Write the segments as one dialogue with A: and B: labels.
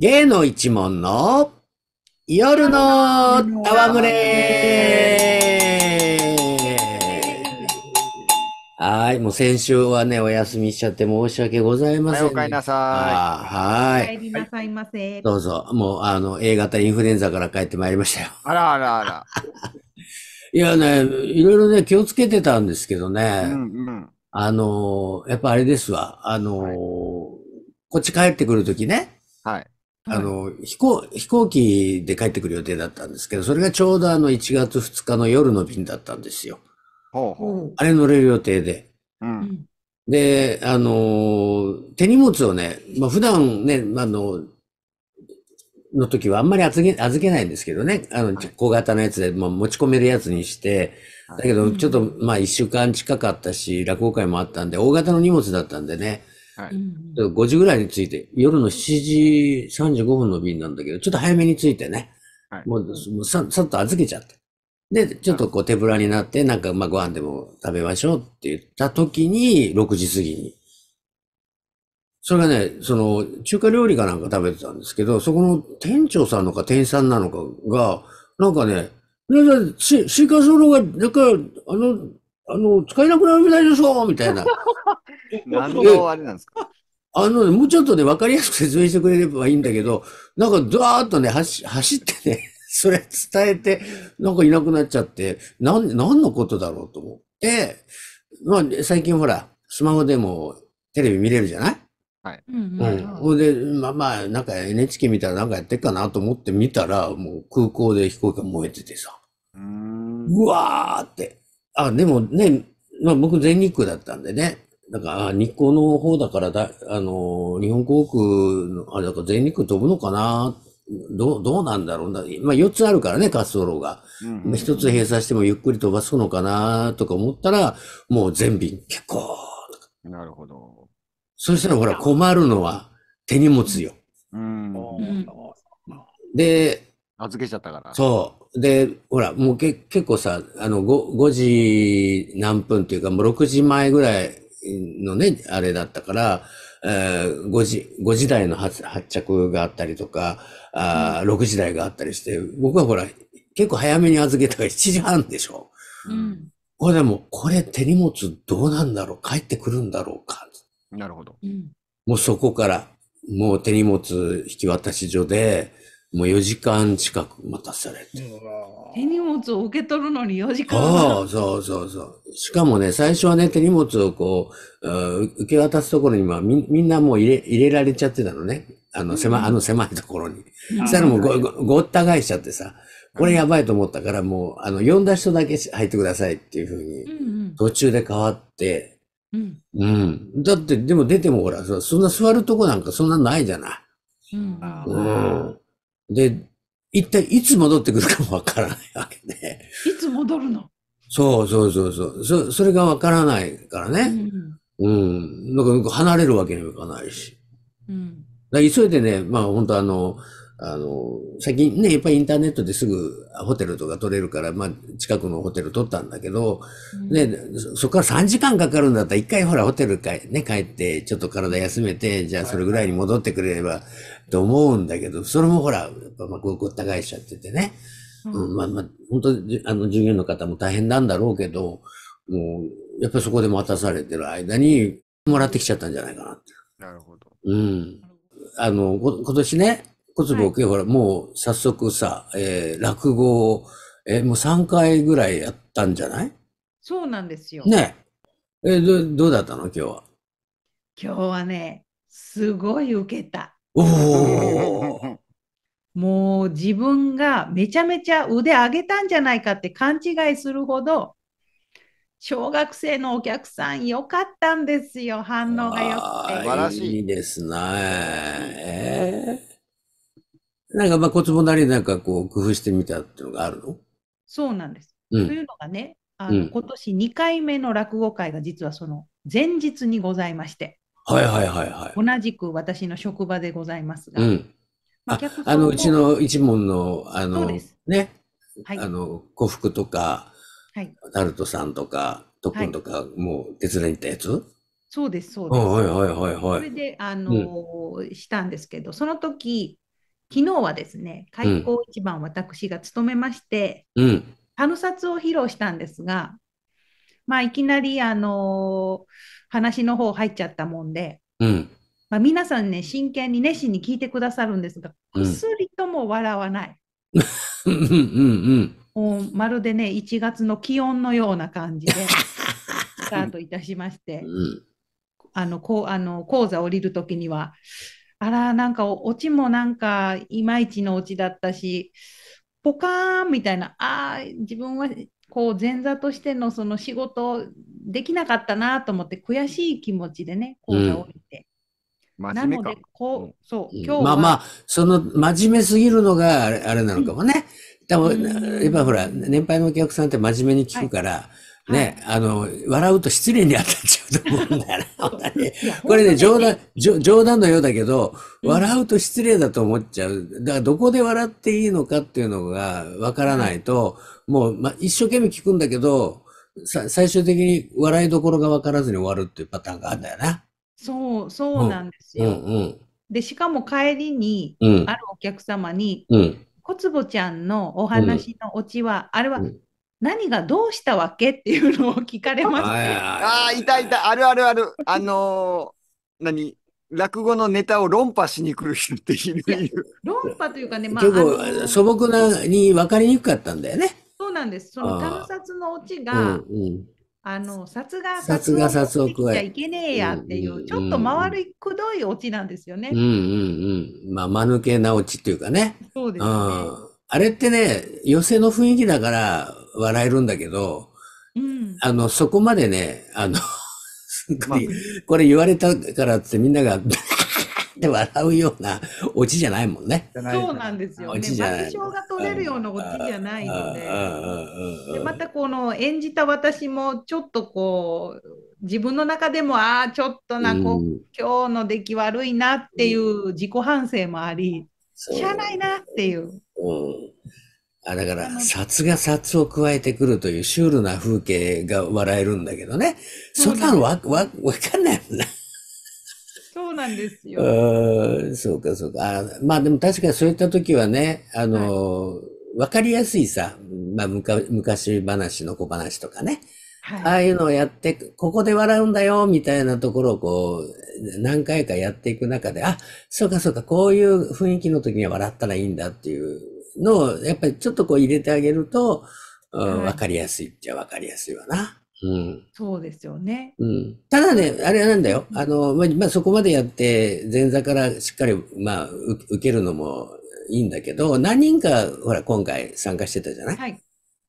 A: 芸の一門の夜の戯
B: れ
A: はい、もう先週はね、お休みしちゃって申し訳ございません、ね。お帰りな
B: さ
A: い。は
C: い。お
D: 帰りなさいませ。ど
A: うぞ。もう、あの、A 型インフルエンザから帰ってまいりましたよ。
D: あ
C: らあらあ
A: ら。いやね、いろいろね、気をつけてたんですけどね。うんうん。あの、やっぱあれですわ。あの、はい、こっち帰ってくるときね。はい。あの、飛行、飛行機で帰ってくる予定だったんですけど、それがちょうどあの1月2日の夜の便だったんですよ。
B: ほうほう
A: あれ乗れる予定で。うん、で、あのー、手荷物をね、まあ、普段ね、あの、の時はあんまり預け、預けないんですけどね。あの、小型のやつで、まあ、持ち込めるやつにして、だけど、ちょっと、まあ、一週間近かったし、落語会もあったんで、大型の荷物だったんでね、はい、5時ぐらいに着いて、夜の7時35分の便なんだけど、ちょっと早めに着いてね、はい、もうささっと預けちゃって。で、ちょっとこう手ぶらになって、なんかまあご飯でも食べましょうって言った時に、6時過ぎに。それがね、その中華料理かなんか食べてたんですけど、そこの店長さんのか店員さんなのかが、なんかね、なんか、シーカソロが、なんか、あの、あの、使えなくなるみたいでしょみたいな。
B: 何のあれ
C: なんですか
A: あの、もうちょっとね、わかりやすく説明してくれればいいんだけど、なんかドワーっとね、走ってね、それ伝えて、なんかいなくなっちゃって、なん、何のことだろうと思って、まあ、最近ほら、スマホでもテレビ見れるじゃない
B: はい。うん。
A: ほ、んで、まあまあ、なんか NHK 見たらなんかやってっかなと思って見たら、もう空港で飛行機が燃えててさ。
B: う
A: わーって。あ、でもね、まあ僕全日空だったんでね。だから、日光の方だからだ、あの、日本航空、あれだから全日空飛ぶのかなどう、どうなんだろうな。まあ4つあるからね、滑走路が。うん、1つ閉鎖してもゆっくり飛ばすのかなとか思ったら、もう全便結構
C: なるほど。
A: そしたらほら困るのは手荷物よ。うん。で、
C: 預けちゃったから。そ
A: う。で、ほら、もうけ結構さ、あの 5, 5時何分っていうか、もう6時前ぐらいのね、あれだったから、えー、5時、5時台の発発着があったりとか、あ6時台があったりして、僕はほら、結構早めに預けたから7時半でしょ。うん。これでも、これ手荷物どうなんだろう帰ってくるんだろうか。なるほど。もうそこから、もう手荷物引き渡し所で、もう4時間近く待たされて。
D: 手荷物を受け取るのに4時間
A: あうそうそうそう。しかもね、最初はね、手荷物をこう、受け渡すところにはみみんなもう入れ入れられちゃってたのね。あの狭、うん、あの狭いところに。そしたらもうごごごった返しちゃってさ、これやばいと思ったからもう、あの、呼んだ人だけ入ってくださいっていうふうに、途中で変わって、うん、うん。だって、でも出てもほら、そんな座るとこなんかそんなないじゃな
D: い。うん。う
A: んで、一体いつ戻ってくるかもわからないわ
D: けで。いつ戻るの
A: そうそうそうそう。それがわからないからね。うん。な、うんか離れるわけにもいかないし。うん。だ急いでね、まあ本当あの、あの、最近ね、やっぱりインターネットですぐホテルとか取れるから、まあ、近くのホテル取ったんだけど、うん、ね、そこから3時間かかるんだったら、一回ほら、ホテルか、ね、帰って、ちょっと体休めて、じゃあそれぐらいに戻ってくれれば、と思うんだけど、それもほら、やっぱまあごった返しちゃっててね。うん、まあまあ、本当あの従業員の方も大変なんだろうけど、もう、やっぱりそこで待たされてる間に、もらってきちゃったんじゃないかなって。なるほど。うん。あの、今年ね、小坪僕、はい、ほら、もう早速さ、えー、落語を、えー、もう3回ぐらいやったんじゃない
D: そうなんですよ。
A: ね。えー、ど、どうだったの今日は。今日
D: はね、すごい受けた。
B: おお。
D: もう自分がめちゃめちゃ腕上げたんじゃないかって勘違いするほど、小学生のお客さん良かったんですよ、反応が良くて。素晴らし
A: い。ですね。えー、なんかまあ小坪なりなんかこう工夫してみたっていうのがあるの
D: そうなんです。うん、というのがね、あの、うん、今年2回目の落語会が実はその前日にございまして。はいはいはいはい。同じく私の職場でございますが。うん。まあ、あのうちの
A: 一門の、あの、
D: ね、はい、あ
A: の幸福とか、はい、ナルトさんとか、トッ特ンとか、はい、もう手伝いに行ったやつ
D: そうです、そうです。はいはい
A: はいはい。それ
D: で、あの、うん、したんですけど、その時、昨日はですね、開口一番私が務めまして、うん、あの札を披露したんですが、まあ、いきなり、あのー話の方入っちゃったもんで、うんまあ、皆さんね、真剣に熱心に聞いてくださるんですが、薬とも笑わない。
B: うんうんうん
D: まるでね、1月の気温のような感じで スタートいたしまして、うんあのこうあの講座降りるときには、あら、なんかオチもなんかいまいちのオチだったし、ポカーンみたいな、ああ、自分はこう前座としてのその仕事できなかったなと思って悔しい気持ちでね講座を見て。うん、なのでこう、そう、今日まあまあ
A: その真面目すぎるのがあれなのかもね、うん、でやっぱほら年配のお客さんって真面目に聞くから、はいね、あの、笑うと失礼に当たっちゃうと思うんだよ
B: ね。これね、冗談、
A: 冗談のようだけど、笑うと失礼だと思っちゃう。だからどこで笑っていいのかっていうのがわからないと、もう、ま、一生懸命聞くんだけど、最終的に笑いどころがわからずに終わるっていうパターンがあるんだよな。
D: そう、そうなんで
A: すよ。うんうんうん、
D: で、しかも帰りに、あるお客様に、うん、小坪ちゃんのお話のオチは、あれは、何がどうしたわけっていうのを聞かれます、て。ああ、いたいた、あ
C: るあるある。あのー、何落語のネタを論破しに来る人っている。
D: 論破というかね、まあ、結構素朴な
A: に分かりにくかったんだよね。
D: そうなんです。その観察のオチが、うんうんあの殺が札がを加えちゃいけねえやっていう、ちょっと回りくどいオチなんですよね。うんうん
B: うん。
A: まあ、間抜けなオチっていうかね。そうですね。あれってね、寄せの雰囲気だから、笑えるんだけど、うん、あの、そこまでね、あの、すっごい、これ言われたからってみんながっ 笑うようなオチじゃないもんね。そうなんですよね。爆笑
D: が取れるようなオチじゃないの
A: で。でまた
D: この演じた私もちょっとこう自分の中でもああちょっとなこう、ん、今日の出来悪いなっていう自己反省もあり、うん、知らないなっていう。うん
A: あだから、札が札を加えてくるというシュールな風景が笑えるんだけどね。そんなのわ、わ、わかんないもんな。
D: そうなんですよ。
A: そうか、そうか。あまあでも確かにそういった時はね、あの、はい、わ、かりやすいさ、まあ昔話の小話とかね。はい、ああいうのをやって、ここで笑うんだよ、みたいなところをこう、何回かやっていく中で、あ、そうかそうか、こういう雰囲気の時には笑ったらいいんだっていうのをやっぱりちょっとこう入れてあげると、うん、分かりやすいっちゃ分かりやすいわな。うん、
D: そうですよね、
A: うん、ただね、あれなんだよ、あのまあ、そこまでやって、前座からしっかり、まあ、受けるのもいいんだけど、何人かほら今回参加してたじゃない、はい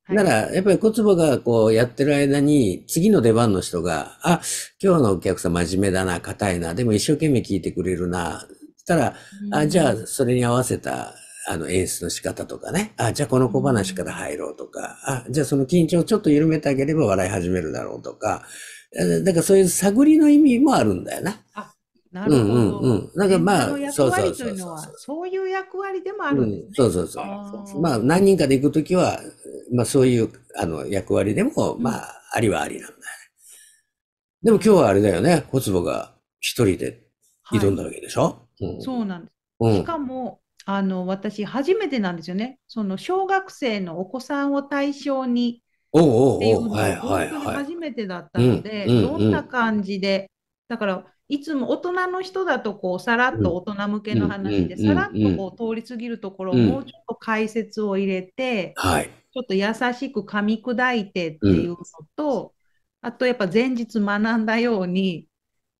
A: なら、やっぱり小坪がこうやってる間に、次の出番の人が、あ、今日のお客さん真面目だな、硬いな、でも一生懸命聞いてくれるな、ったら、あじゃあそれに合わせたあの演出の仕方とかね、あ、じゃあこの小話から入ろうとか、あ、じゃあその緊張をちょっと緩めてあげれば笑い始めるだろうとか、だからそういう探りの意味もあるんだよな。
B: あ、
D: なるほど。うんうんうん。なんかまあ、そうそうそう。そういう役割でもあるんですね、うん。そうそうそう。あまあ
A: 何人かで行くときは、まあそういうあの役割でも、まあありはありなんだよね。でも今日はあれだよね、小坪が一人で挑んだわけでしょ、はい、うん、そうなんです。し
D: かも、あの、私、初めてなんですよね。その、小学生のお子さんを対象に
B: おうおうおうっていうのはいは本い当にはい。初
D: めてだったので、どんな感じで、だから、いつも大人の人だと、こう、さらっと大人向けの話で、さらっとこう、通り過ぎるところをもうちょっと解説を入れて、はい。ちょっと優しく噛み砕いてっていうのと、あとやっぱ前日学んだように、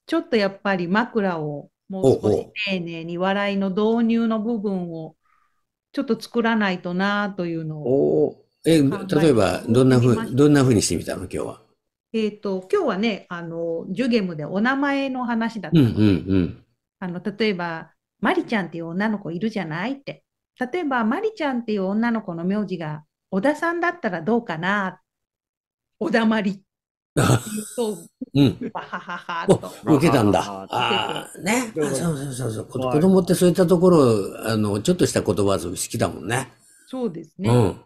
D: ちょっとやっぱり枕をもう少し丁寧に笑いの導入の部分をちょっと作らないとなというのを。
B: え例
D: え
A: ばどんなふうどんなふうにしてみたの今日は。
D: えっ、ー、と今日はねあのジュゲムでお名前の話だった、うんうん
B: うん、
D: あの例えば「マリちゃんっていう女の子いるじゃない?」って例えば「マリちゃんっていう女の子の名字が小田さんだったらどうかな?」「小田まり」ううん。はははと。受けたんだ。ああ、ね。そうそうそうそう。子供っ
A: てそういったところ、あの、ちょっとした言葉遊び好きだもんね。
D: そうですね。うん、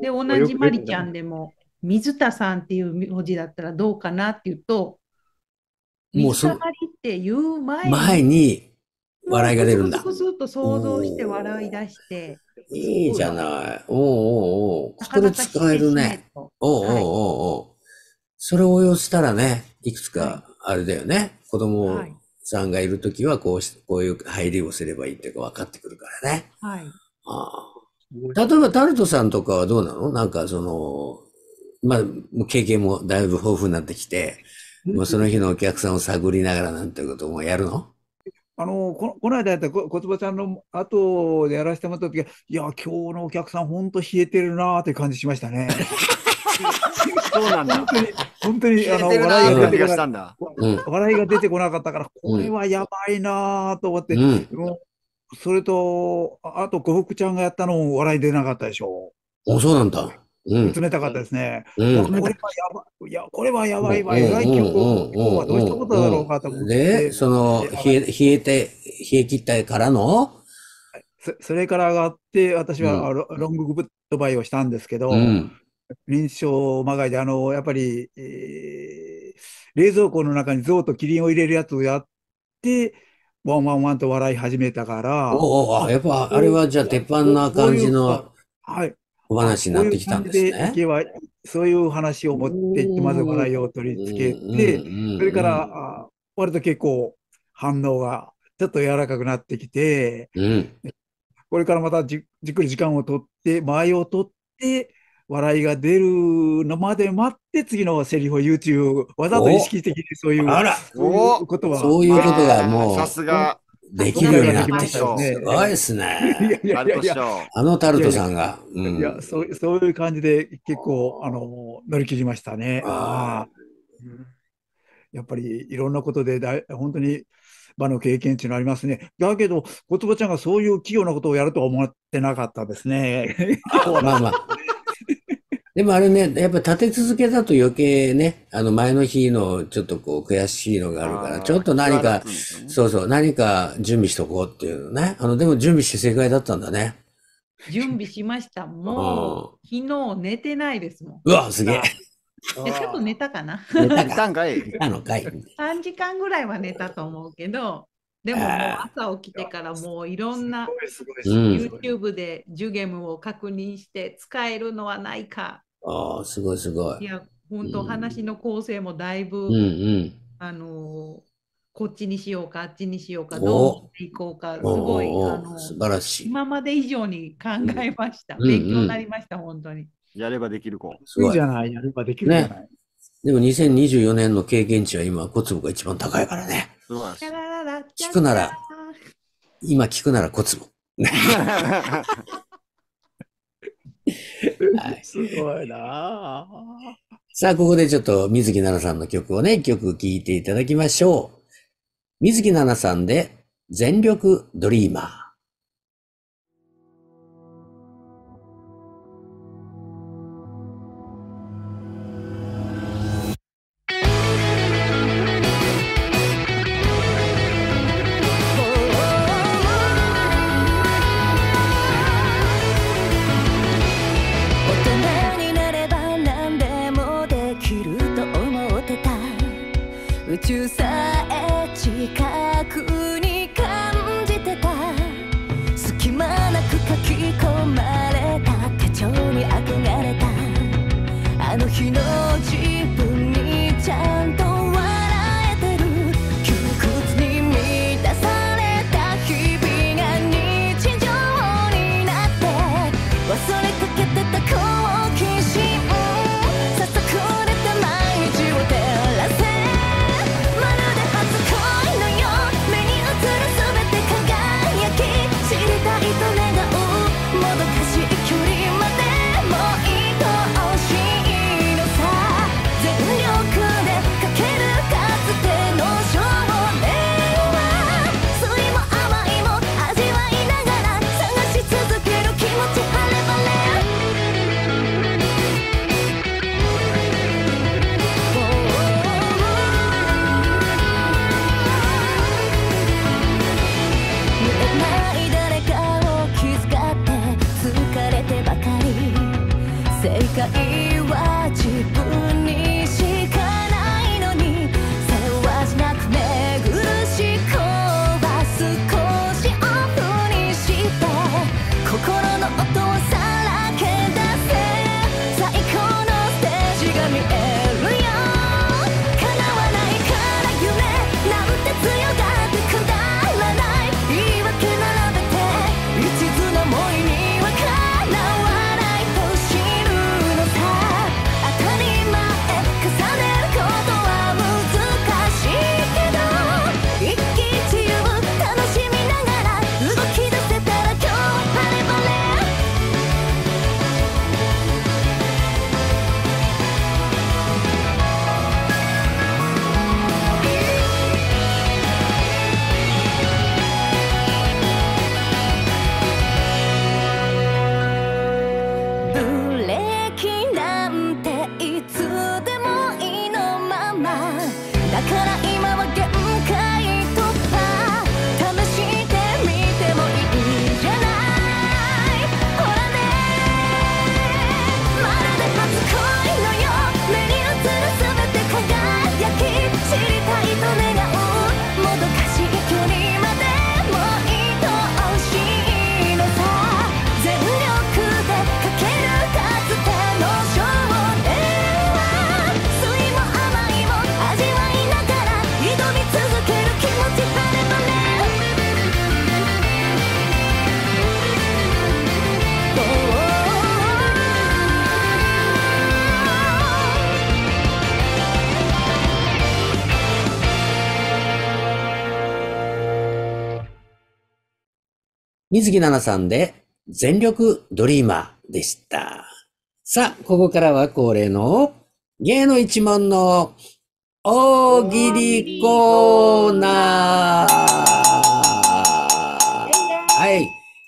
D: で、同じまりちゃんでも、水田さんっていう文字だったらどうかなっていうと、も水たまりって言う前に、前に
A: 笑いが出るんだ。そ
D: うすると想像して笑い出して。
A: いいじゃない。おうおうおう。ここで使えるね。おうおうおうおう。それを応用したらね、いくつかあれだよね。子供さんがいるときはこうし、こういう入りをすればいいっていうか分かってく
B: るからね。はい。
A: ああ例えばタルトさんとかはどうなのなんかその、まあ、経験もだいぶ豊富になってきて、もうその日のお客さんを探りながらなんてこともやるの
E: あのここの間やった小坪ちゃんの後でやらせてもらった時いや、今日のお客さん、本当冷えてるなーって感じしましたね。そうなんだ。本当に、当にあの、笑いが出てこなかったんだ、笑いが出てこなかったから、これはやばいなと思って、うん、それと、あと、呉服ちゃんがやったのも笑い出なかったでしょ
A: う。あ、そうなんだ。うん、冷
E: たかったですね。
A: うん、これはやば
E: い、いや、これはやばいわ、え
A: らい曲今日はどうしたこ
E: とだろうかと思って。で、
A: その、冷え、冷えて、冷え切ったからの
E: それから上がって、私はロンググッドバイをしたんですけど、うん、認症まがいで、あの、やっぱり、えー、冷蔵庫の中に象とキリンを入れるやつをやって、ワンワンワンと笑い始めたから。おお、やっぱ、あれはじゃあ鉄板な感じ
A: のお話になってきたんで
E: すね。そういうそういう話を持っていって、まず笑いを取り付けて、それから、割と結構反応がちょっと柔らかくなってきて、うん、これからまたじっくり時間を取って、間合いを取って、笑いが出るのまで待って次のセリフを言うという、わざと意識的にそういう、あらことは。そういうことがもう、さすが。できるようになってきた。すごいで
A: すね。いやいやあのタルトさんが。いや
E: そう、そういう感じで結構、あの、乗り切りましたね。あやっぱりいろんなことでだい、本当に場の経験っていうのありますね。だけど、小坪ちゃんがそういう器用なことをやるとは思ってなかったですね。
B: まあまあ、
A: でもあれね、やっぱ立て続けだと余計ね、あの前の日のちょっとこう悔しいのがあるから、ちょっと何か、ね、そうそう、何か準備しとこうっていうのね。あの、でも準備して正解だったんだね。
D: 準備しました。もう、昨日寝てないですもん。うわ、すげえ。ちょっと寝たかな。寝たんかい。のかい。3時間ぐらいは寝たと思うけど、でももう朝起きてからもういろんな YouTube でジュゲムを確認して使えるのはないか
A: ああ、すごいすごい。い
D: や、本当、うん話の構成もだいぶ、うんうん。あのこっちにしようか、あっちにしようか、どうしていこうか、すごい、あの素晴らしい。今まで以上に考えました。うん勉強になりました、本当に。
E: やればできる子。すいいいじ。ゃない、やればできる子、
A: でも2024年の経験値は今、つ粒が一番高いから
E: ね。素晴
A: らしい。聞くなら今聞くならつ粒。
B: はい、すごいな
A: さあ、ここでちょっと水木奈々さんの曲をね、一曲聴いていただきましょう。水木奈々さんで、全力ドリーマー。水木奈々さんで、全力ドリーマーでした。さあ、ここからは恒例の、芸の一問の、大喜利コーナーはい。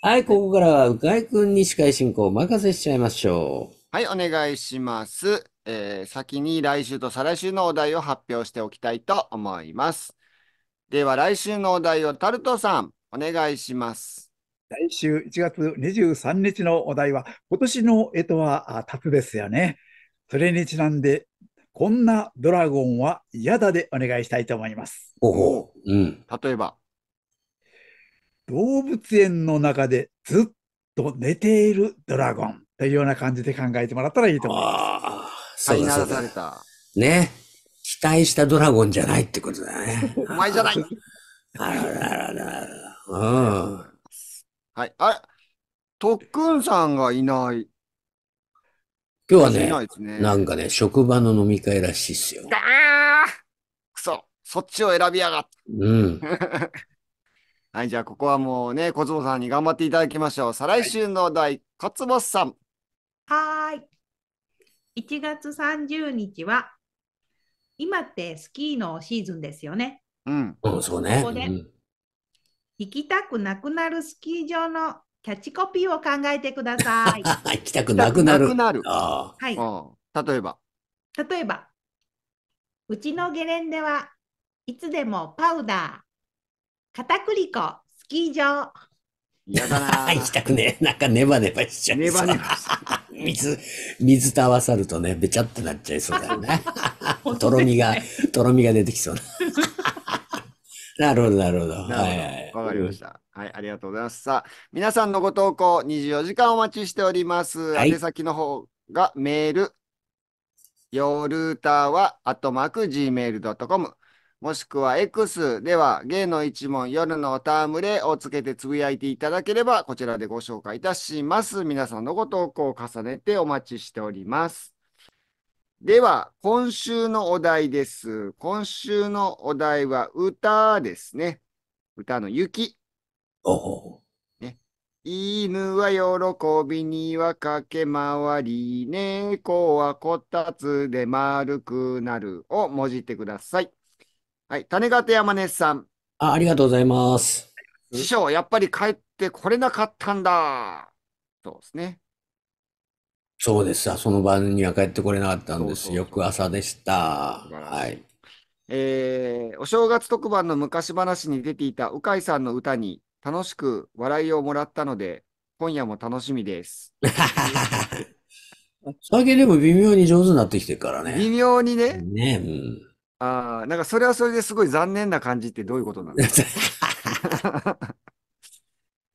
A: はい、ここからは、うか君くんに司会進行をお任せしちゃいましょう。
C: はい、お願いします。えー、先に来週と再来週のお題を発表しておきたいと思います。では、来週のお題をタルトさん、お願いします。
E: 来週1月23日のお題は、今年の干支はタツですよね。それにちなんで、こんなドラゴンは嫌だでお願いしたいと思います。
B: おお、うん、
E: 例えば。動物園の中でずっと寝ているドラゴンというような感じで考えてもらったらいいと思います。ああ、そうですね。たね。期待したドラゴンじゃないっ
A: てことだ
C: ね。お前じゃない。あららららら。うん。はい。あれ、特訓さんがいない。今日はね。なん
A: かね、職場の飲み会らしいっすよ。
C: ああくそ、そっちを選びやがっうん。はい、じゃあ、ここはもうね、小坪さんに頑張っていただきましょう。再来週のお題、小坪さん。
D: はーい。1月30日は、今ってスキーのシーズンですよね。
A: うん。うん、そうね。ここ。
D: 行きたくなくなるスキー場のキャッチコピーを考えてください。行
C: きたくなくなる。なるはい、例えば。
D: 例えば、うちのゲレンデはいつでもパウダー、片栗粉、スキー場。
C: 嫌だ
A: な。行きたくねえ。なんかネバネバしちゃう。ネバネバ 水、水と合わさるとね、べちゃってなっちゃいそうだよね。とろみが、とろみが出てきそうな。なるほど、なるほど。はいはいわかりました。
C: はい、ありがとうございます。さあ、皆さんのご投稿24時間お待ちしております。はい、宛先の方がメール、ヨールーターは、アットマーク gmail.com。もしくは X では、芸の一問、夜のタームレをつけてつぶやいていただければ、こちらでご紹介いたします。皆さんのご投稿を重ねてお待ちしております。では、今週のお題です。今週のお題は歌ですね。歌の雪。ね、犬は喜びには駆け回り、猫はこたつで丸くなるをもじってください。はい、種形山根さん。
A: あありがとうございます。
C: 師匠、やっぱり帰ってこれなかったんだ。そうですね。
A: そうです。その晩には帰ってこれなかったんです。そ翌朝でした。はい。
C: えー、お正月特番の昔話に出ていた鵜飼さんの歌に楽しく笑いをもらったので、今夜も楽しみです。
A: 最近でも微妙に上手になってきてるからね。
C: 微妙にね。
A: ね、うん。
C: ああ、なんかそれはそれですごい残念な感じってどういうことなんですか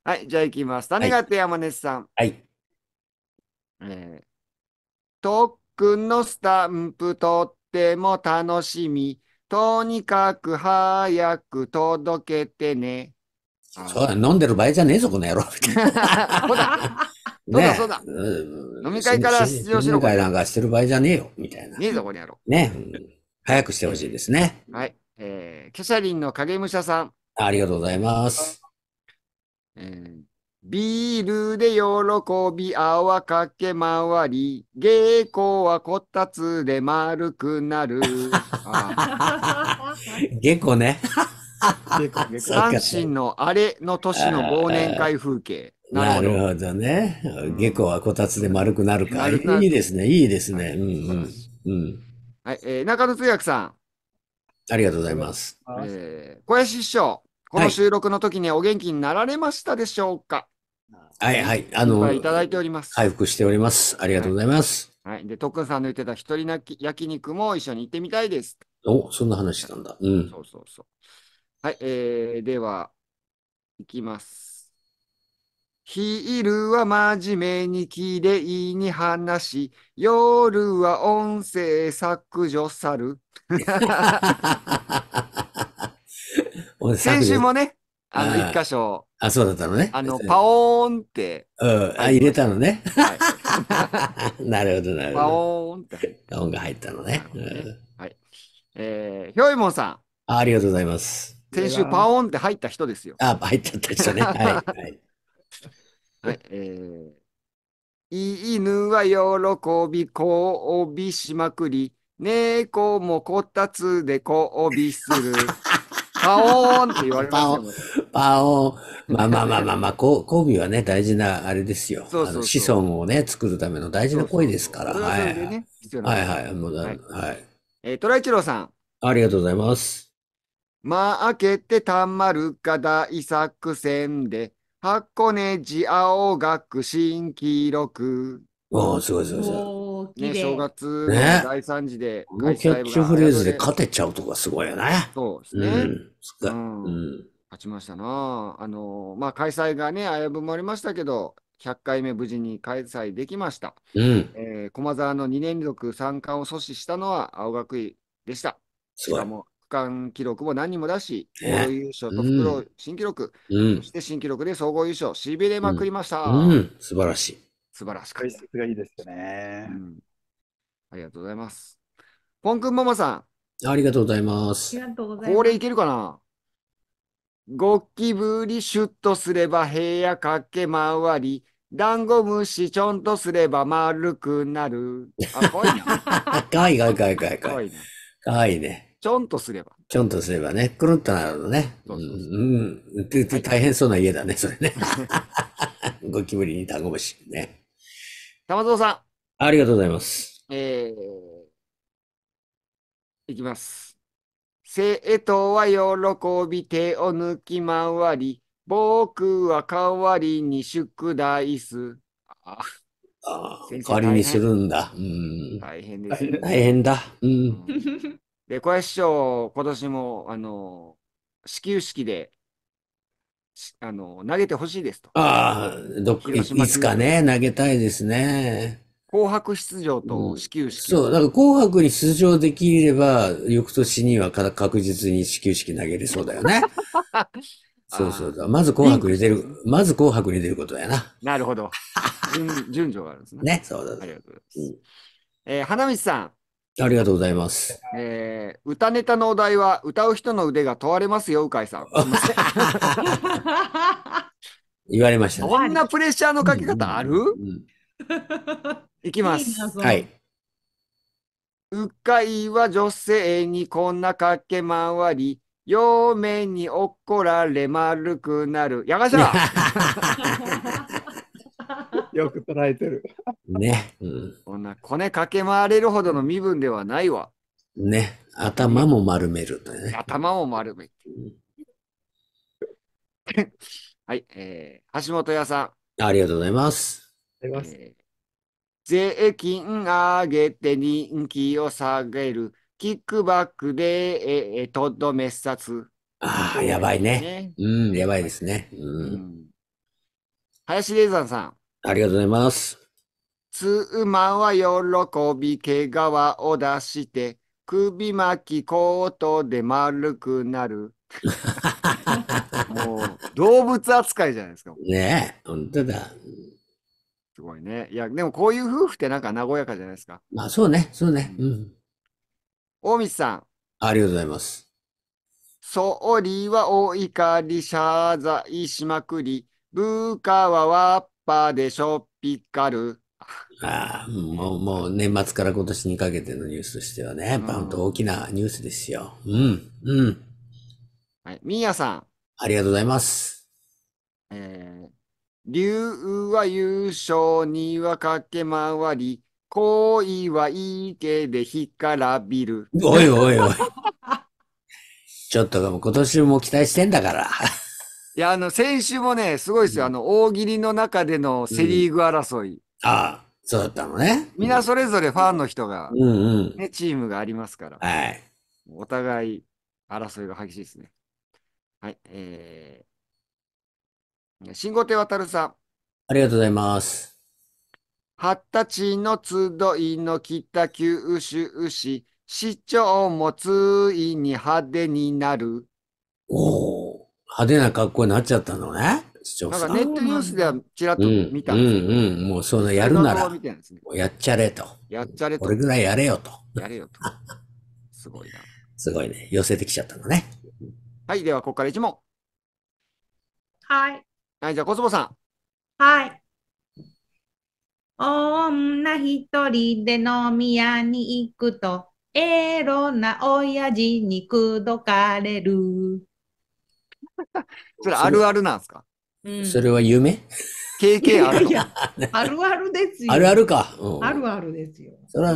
C: はい、じゃあ行きます。種がって山根さん。はい、はいえー、とっくんのスタンプとっても楽しみ。とにかく早く届けてね。そう
A: 飲んでる場合じゃねえぞ、この野郎。そ
C: うだ、そうだ、飲み会から出場しろ。飲み会
A: なんかしてる場合じゃねえよ、みたいな。ねえぞ、この野郎。ね、うん、早くしてほしいですね。
C: はい。えー、ケシャリンの影武者さん。
A: ありがとうございます。
C: えービールで喜び泡かけ回り、芸妓はこたつで丸くなる。下校ね。三振のあれの年の忘年会風景。なる
A: ほどね。下校はこたつで丸くなるか。いいですね、いいですね。
C: うんうん。はい、えー、中野通訳さん。
A: ありがとうございます。
C: えー、小林師匠。この収録の時にお元気になられましたでしょうか
A: はいはい。あの、いただいております。回復しております。ありがとうございます。
C: はい。はい、で、とっくんさんの言ってた一人なき焼肉も一緒に行ってみたいです。
A: お、そんな話したんだ。うん。そうそうそ
C: う。はい。えー、では、いきます。ヒールは真面目にきれいに話し、夜は音声削除さる。
A: 先週もね、
C: あの、一箇所、
A: あ、そうだったのね。あ
C: の、パオーンって。
A: うん、あ、入れたのね。なるほど、なるほど。パオーンって。パオが入ったのね。はい。えー、ひょいもんさん。ありがとうございます。先週、パオー
C: ンって入った人ですよ。あ、
A: 入っちゃった人ね。はい。は
C: い。はい、えー、犬は喜び、こびしまくり、猫もこたつでこびする。パオーンって言われます
A: けど。パオーン。まあまあまあまあまあ、交尾はね、大事なあれですよ。そうそうそう子孫をね、作るための大事な恋ですから。そうそう
B: そ
C: うはい、は
A: いはい。もうだはい。はい、
C: えー、トライチローさん。
A: ありがとうございます。
C: まあ、開けてたんまるか大作戦で、箱根寺青学新記録。おお、すごいすごいす
B: ごい。ね、正
C: 月、ね、大惨事で。このキャッチフレーズで勝
A: てちゃうとかすごいよね。
C: そうですね。うん。うん、勝ちましたなあのまあ、開催がね、危ぶまれましたけど、100回目無事に開催できました。うん、えー、駒沢の2年連続三冠を阻止したのは青学位でした。しかも区間記録も何人も出し、総、合優勝とプ新記録、うん、そして新記録で総合優勝、しびれまくりました。うん、うん、素晴らしい。素晴らしかった。がいいですよね、うん、ありがとうございます。ポンくんママさん。ありがとうございます。
B: ありがとうございます。これい
C: けるかなゴキブリシュッとすれば部屋駆け回り、ダンゴムシちょんとすれば丸くなる。あ、かわいいな。
A: か わいいかわいいかわいいかわいい。ね。
C: ちょんとすれば。
A: ちょんとすればね。くるんとなるのね。うん。うん、大変そうな家だね、それね。ゴキブリにダンゴムシね。玉蔵さん。ありがとうございます。
C: えー、いきます。生徒は喜び手を抜き回り、僕は代わりに宿題す。ああ代わりにす
A: るんだ。うん、大
C: 変
B: です、ね、大変だ。うん、
C: で、小林師匠、今年も、あの、始球式であの、投げてほしいですと。ああ、どっか、いつか
A: ね、投げたいですね。
C: 紅白出場と始球式、そう、だ
A: から紅白に出場できれば、翌年には確実に始球式投げれそうだよね。そうそうだ。まず紅白に出る、まず紅白に出ること
C: やな。なるほど。順順序があるんですね。ね、そうだ。ありがとうございます。うん、えー、花道さん。
A: ありがとうございます。
C: えー、歌ネタのお題は、歌う人の腕が問われますよ、うかいさん。言われました、ね。こんなプレッシャーのかけ方ある、うんうん、いきます。はい。うかいは女性にこんなかけ回り、嫁に怒られ丸くなる。やがし よく捉えてる。ね。うん、こんな、こね駆け回れるほどの身分ではないわ。
A: ね。頭も丸める、
C: ね、頭も丸めて。はい、えー、橋本屋さ
A: ん。ありがとうございます。
B: ます。
C: 税金上げて人気を下げる。キックバックで、えー、とどめさつ。ああ、やばいね。
A: ねうん、やばいですね。うん、うん
C: 林霊山さん。
A: ありがとうございます。
C: 妻は喜び毛皮を出して、首巻きコートで丸くなる。もう動物扱いじゃないですか。ねえ、本当だ。すごいね。いや、でもこういう夫婦ってなんか和やかじゃないですか。まあそうね、そうね。うん。大道さん。ありがとうございます。総理はお怒り謝罪しまくり、ーカーはワッパーでしょピッカル。
A: ああ、もう、もう年末から今年にかけてのニュースとしてはね、バンと大きなニュースですよ。うん、うん。
C: はい、みやさん。
A: ありがとうございます。
C: えー、竜は優勝には駆け回り、恋はいいけで干からびる。おいおいおい。
A: ちょっとでも今年も期待してんだから。
C: いや、あの、先週もね、すごいですよ。あの、大喜利の中でのセリーグ争い。ああ、そうだったのね。みんなそれぞれファンの人が、うんうん。チームがありますから、はい。お互い争いが激しいですね。はい、えー、新御手渡るさん。ありが
A: とうございます。
C: 発達の集いの北九州市、市長もついに派手になる。
A: おお。派手な格好になっちゃったのね。なんかネッ
C: トニュースではちらっと見たんです
A: よ。うんうんうもうそのやるなら、やっちゃれと。やっちゃれと。これぐらいやれよと。やれよと。すごいな。すごいね。寄せてきちゃったのね。
C: はい、ではここから1問。はい。はい、じゃあ小坪さん。
D: はい。女一人で飲み屋に行くと、エロな親父に口説かれる。
C: それあるあるなんですか
A: それは夢経験あるの あ
D: るあるですよ。あるあるか。うんあるあるですよ。
A: それは、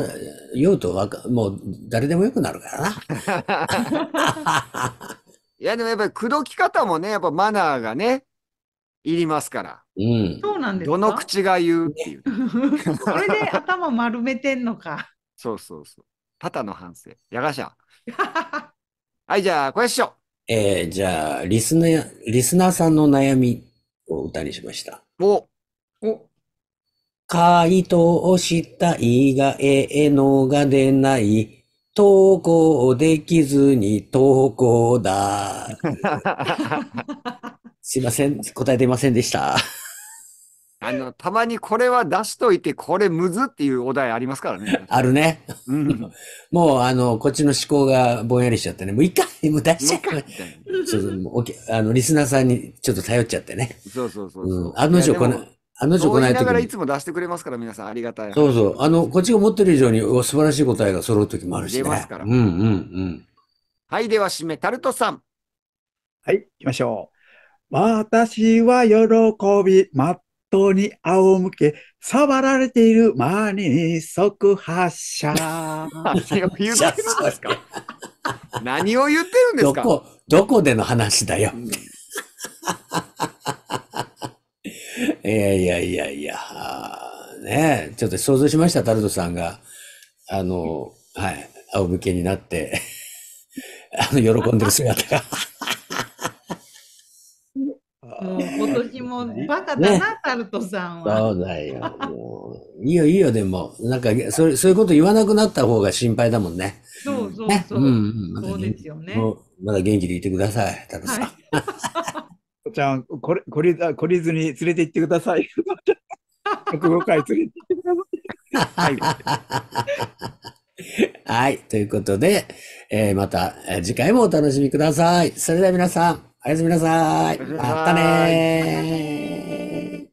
A: 言うとか、もう誰でもよくなるからな。
C: いや、でもやっぱり口説き方もね、やっぱマナーがね、いりますから。
B: うん。
D: そうなんですどの
C: 口が言うっていう。
D: それで頭丸めてんのか。
C: そうそうそう。パタの反省。やがしゃ。はい、じゃあ、れ林師匠。
A: えー、じゃあ、リスナー、リスナーさんの悩みを歌にしました。お、お、回答したいがええのが出ない。投稿できずに投稿だ。すいません。答えていませんでした。
C: あの、たまにこれは出しといて、これむずっていうお題ありますからね。
A: あるね。もう、あの、こっちの思考がぼんやりしちゃってね。もういかかも出しちゃう。そうそう、もあの、リスナーさんにちょっと頼っちゃってね。
B: そうそうそう、あの女この、
A: あの女こないと。らいつ
C: も出してくれますから、皆さんありがたい。そう
A: そう。あの、こっちが持ってる以上に素晴らしい答えが揃う時もあるし、ね。出ますから。うんうんうん。
E: はい、では締め、タルトさん。はい、行きましょう。私は喜び、ま当に仰向け、触られている間に即発射。何を言
B: ってるんですか
C: 何
E: を言ってるんですかどこ、ど
A: こでの話だよ。いやいやいやいや、ねちょっと想像しました、タルトさんが。あの、はい、仰向けになってあの、喜んでる姿が。
D: バカだな、ね、タルトさん
A: は。そうだよ。もういいよ、いいよ、でも。なんかそそういうこと言わなくなった方が心配だもんね。
B: そうそうそう。ね、うん、
A: ま、そうですよね。まだ元気でいてく
E: ださい、タルトさん。はい、ちゃん、これ、これ、懲りずに連れて行ってください。落語会連れて行ってください。はい。
A: はい、ということで、えー、また次回もお楽しみください。そ
B: れでは皆さん、おやすみなさい。またね